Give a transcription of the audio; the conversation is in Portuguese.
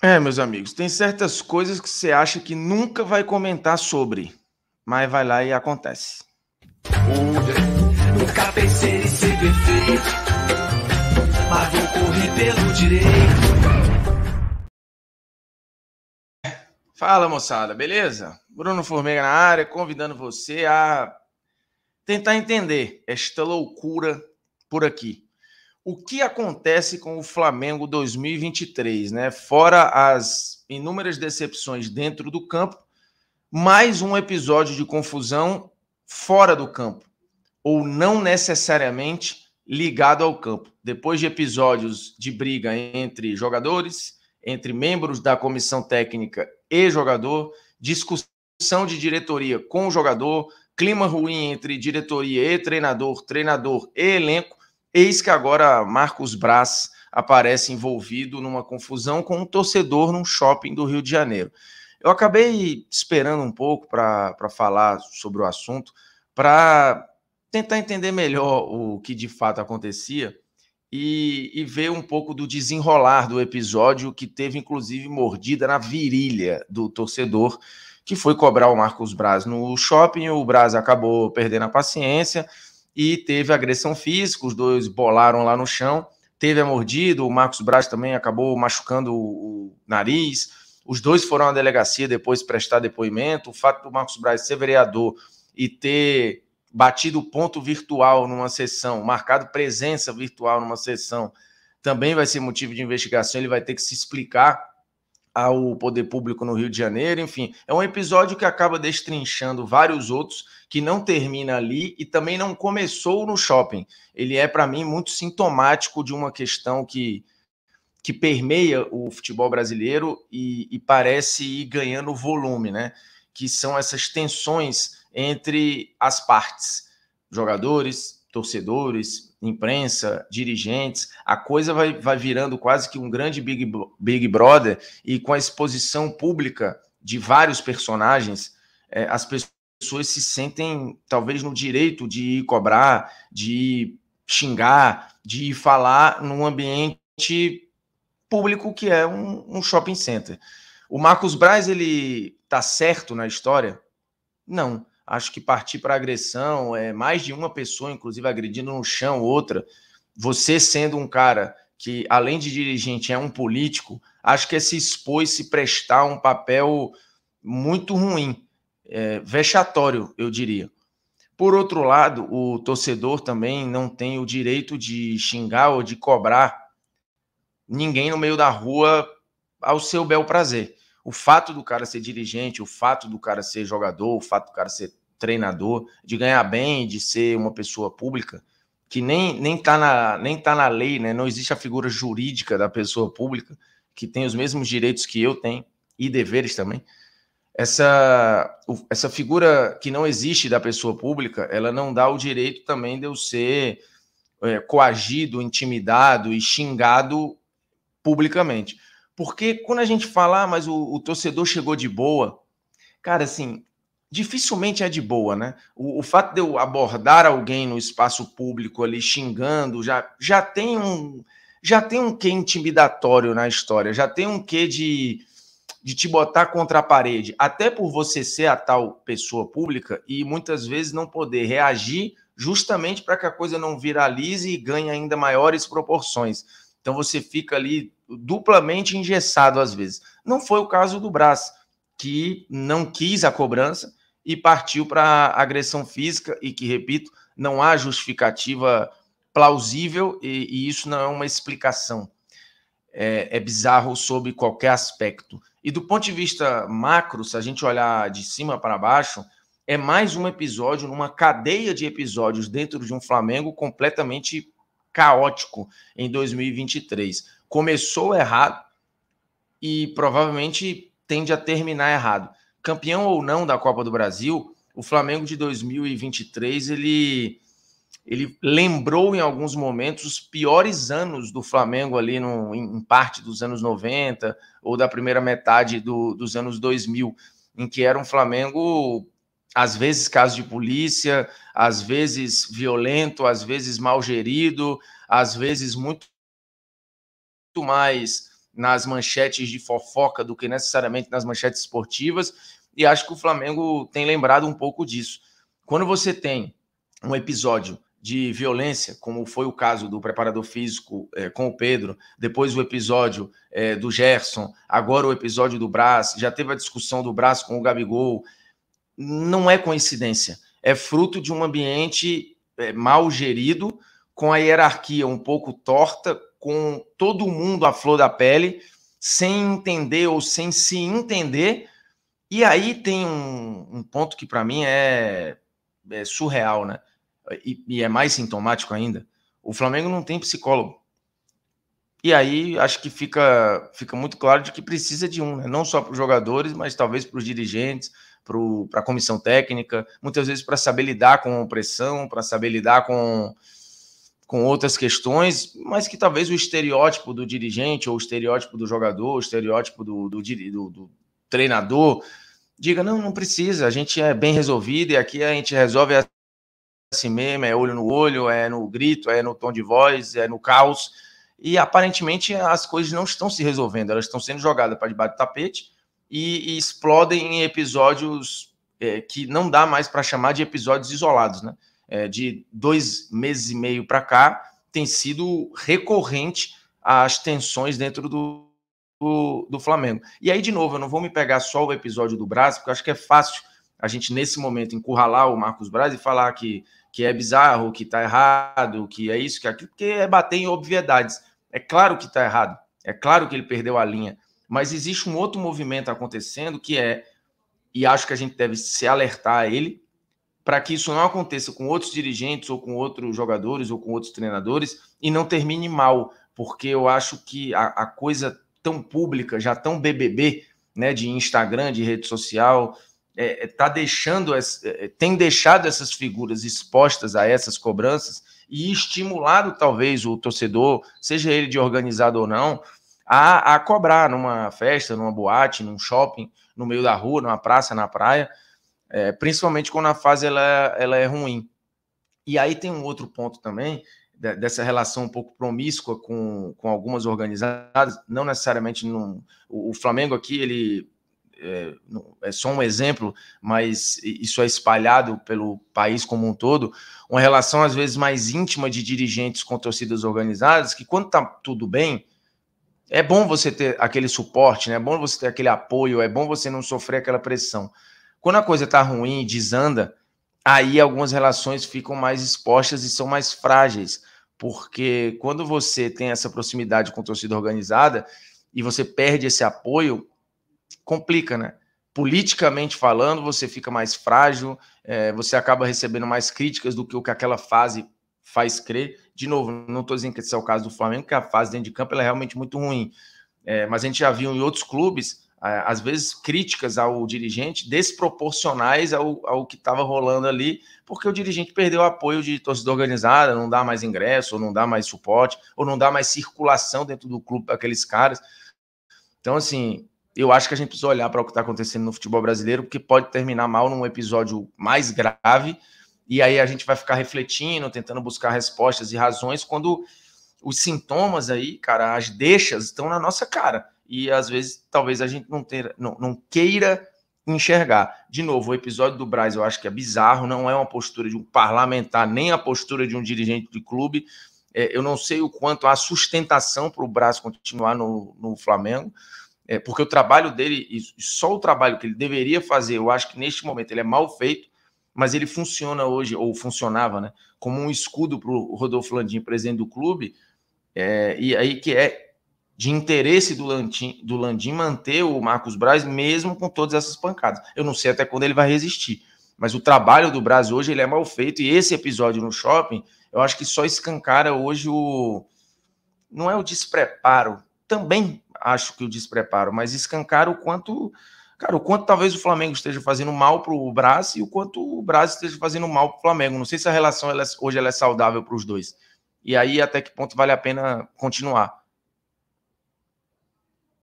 É, meus amigos, tem certas coisas que você acha que nunca vai comentar sobre, mas vai lá e acontece. Nunca pensei em ser perfeito, mas vou correr pelo direito. Fala moçada, beleza? Bruno Formiga na área, convidando você a tentar entender esta loucura por aqui o que acontece com o Flamengo 2023, né? Fora as inúmeras decepções dentro do campo, mais um episódio de confusão fora do campo, ou não necessariamente ligado ao campo. Depois de episódios de briga entre jogadores, entre membros da comissão técnica e jogador, discussão de diretoria com o jogador, clima ruim entre diretoria e treinador, treinador e elenco, Eis que agora Marcos Braz aparece envolvido numa confusão com um torcedor num shopping do Rio de Janeiro. Eu acabei esperando um pouco para falar sobre o assunto, para tentar entender melhor o que de fato acontecia e, e, ver um pouco do desenrolar do episódio, que teve inclusive mordida na virilha do torcedor que foi cobrar o Marcos Braz no shopping. O Braz acabou perdendo a paciência e teve agressão física, os dois bolaram lá no chão, teve a mordida, o Marcos Braz também acabou machucando o, nariz, os dois foram à delegacia depois prestar depoimento, o fato do Marcos Braz ser vereador e ter batido ponto virtual numa sessão, marcado presença virtual numa sessão, também vai ser motivo de investigação, ele vai ter que se explicar ao poder público no Rio de Janeiro, enfim, é um episódio que acaba destrinchando vários outros que não termina ali e também não começou no shopping. Ele é para mim muito sintomático de uma questão que que permeia o futebol brasileiro e, e parece ir ganhando volume, né? Que são essas tensões entre as partes, jogadores, torcedores, imprensa, dirigentes, a coisa vai, vai virando quase que um grande Big, Big Brother e com a exposição pública de vários personagens, é, as pessoas se sentem talvez no direito de ir cobrar, de ir xingar, de ir falar num ambiente público que é um, um shopping center. O Marcos Braz, ele tá certo na história? Não acho que partir para agressão, é mais de uma pessoa, inclusive, agredindo no chão outra. Você sendo um cara que, além de dirigente, é um político, acho que é se expor e se prestar um papel muito ruim, é, vexatório, eu diria. Por outro lado, o torcedor também não tem o direito de xingar ou de cobrar ninguém no meio da rua ao seu bel prazer o fato do cara ser dirigente, o fato do cara ser jogador, o fato do cara ser treinador, de ganhar bem, de ser uma pessoa pública, que nem, nem, tá, na, nem tá na lei, né? Não existe a figura jurídica da pessoa pública, que tem os mesmos direitos que eu tenho, e deveres também. Essa, essa figura que não existe da pessoa pública, ela não dá o direito também de eu ser é, coagido, intimidado e xingado publicamente. Porque quando a gente fala, ah, mas o, o, torcedor chegou de boa, cara, assim, dificilmente é de boa, né? O, o, fato de eu abordar alguém no espaço público ali xingando, já, já tem um já tem um quê intimidatório na história, já tem um quê de, de te botar contra a parede, até por você ser a tal pessoa pública e muitas vezes não poder reagir justamente para que a coisa não viralize e ganhe ainda maiores proporções. Então você fica ali duplamente engessado às vezes. Não foi o caso do Brás, que não quis a cobrança e partiu para agressão física e que, repito, não há justificativa plausível e, e isso não é uma explicação. É, é bizarro sob qualquer aspecto. E do ponto de vista macro, se a gente olhar de cima para baixo, é mais um episódio numa cadeia de episódios dentro de um Flamengo completamente caótico em 2023. Começou errado e provavelmente tende a terminar errado. Campeão ou não da Copa do Brasil, o Flamengo de 2023 ele ele lembrou em alguns momentos os piores anos do Flamengo ali no, em, parte dos anos 90 ou da primeira metade do, dos anos 2000, em que era um Flamengo às vezes caso de polícia, às vezes violento, às vezes mal gerido, às vezes muito mais nas manchetes de fofoca do que necessariamente nas manchetes esportivas, e acho que o Flamengo tem lembrado um pouco disso. Quando você tem um episódio de violência, como foi o caso do preparador físico é, com o Pedro, depois o episódio é, do Gerson, agora o episódio do Brás, já teve a discussão do Brás com o Gabigol, não é coincidência. É fruto de um ambiente é, mal gerido, com a hierarquia um pouco torta, com todo mundo à flor da pele, sem entender ou sem se entender. E aí tem um, um ponto que para mim é, é, surreal, né? E, e é mais sintomático ainda. O Flamengo não tem psicólogo. E aí acho que fica, fica muito claro de que precisa de um, né? não só para os jogadores, mas talvez para os dirigentes, para a comissão técnica, muitas vezes para saber lidar com pressão, para saber lidar com, com outras questões, mas que talvez o estereótipo do dirigente, ou o estereótipo do jogador, o estereótipo do, do, do, do treinador, diga: não, não precisa, a gente é bem resolvido e aqui a gente resolve assim mesmo: é olho no olho, é no grito, é no tom de voz, é no caos. E aparentemente as coisas não estão se resolvendo, elas estão sendo jogadas para debaixo do tapete e, e explodem em episódios é, que não dá mais para chamar de episódios isolados, né? É, de dois meses e meio para cá, tem sido recorrente as tensões dentro do, do, do, Flamengo. E aí, de novo, eu não vou me pegar só o episódio do Braz, porque eu acho que é fácil a gente, nesse momento, encurralar o Marcos Braz e falar que, que é bizarro, que está errado, que é isso, que é aquilo, porque é bater em obviedades. É claro que está errado, é claro que ele perdeu a linha, mas existe um outro movimento acontecendo que é, e acho que a gente deve se alertar a ele, para que isso não aconteça com outros dirigentes ou com outros jogadores ou com outros treinadores e não termine mal, porque eu acho que a, a coisa tão pública, já tão BBB, né, de Instagram, de rede social, é, é tá deixando, é, é, tem deixado essas figuras expostas a essas cobranças e estimulado talvez o torcedor, seja ele de organizado ou não, a, a cobrar numa festa, numa boate, num shopping, no meio da rua, numa praça, na praia, é, principalmente quando a fase ela, ela é ruim. E aí tem um outro ponto também, dessa relação um pouco promíscua com, com algumas organizadas, não necessariamente no, o, Flamengo aqui, ele é, é, só um exemplo, mas isso é espalhado pelo país como um todo, uma relação às vezes mais íntima de dirigentes com torcidas organizadas, que quando está tudo bem, é bom você ter aquele suporte, né? É bom você ter aquele apoio, é bom você não sofrer aquela pressão. Quando a coisa tá ruim, desanda, aí algumas relações ficam mais expostas e são mais frágeis, porque quando você tem essa proximidade com a torcida organizada e você perde esse apoio, complica, né? Politicamente falando, você fica mais frágil, é, você acaba recebendo mais críticas do que o que aquela fase faz crer de novo, não estou dizendo que esse é o caso do Flamengo, que a fase dentro de campo é realmente muito ruim. É, mas a gente já viu em outros clubes, é, às vezes, críticas ao dirigente desproporcionais ao, ao que estava rolando ali, porque o dirigente perdeu o apoio de torcida organizada, não dá mais ingresso, ou não dá mais suporte, ou não dá mais circulação dentro do clube para aqueles caras. Então, assim, eu acho que a gente precisa olhar para o que está acontecendo no futebol brasileiro, porque pode terminar mal num episódio mais grave e aí a gente vai ficar refletindo, tentando buscar respostas e razões quando os sintomas aí, cara, as deixas estão na nossa cara. E às vezes, talvez a gente não, ter, não, não queira enxergar. De novo, o episódio do Braz eu acho que é bizarro, não é uma postura de um parlamentar, nem a postura de um dirigente de clube. É, eu não sei o quanto há sustentação para o Braz continuar no, no Flamengo, é, porque o trabalho dele, e só o trabalho que ele deveria fazer, eu acho que neste momento ele é mal feito, mas ele funciona hoje, ou funcionava, né, como um escudo para o Rodolfo Landim, presidente do clube, é, e aí que é de interesse do Landim, do Landim manter o Marcos Braz mesmo com todas essas pancadas. Eu não sei até quando ele vai resistir, mas o trabalho do Braz hoje ele é mal feito, e esse episódio no shopping, eu acho que só escancara hoje o... não é o despreparo, também acho que o despreparo, mas escancara o quanto cara, o quanto talvez o Flamengo esteja fazendo mal para o Brás e o quanto o Brás esteja fazendo mal para o Flamengo. Não sei se a relação ela, é, hoje ela é saudável para os dois. E aí até que ponto vale a pena continuar.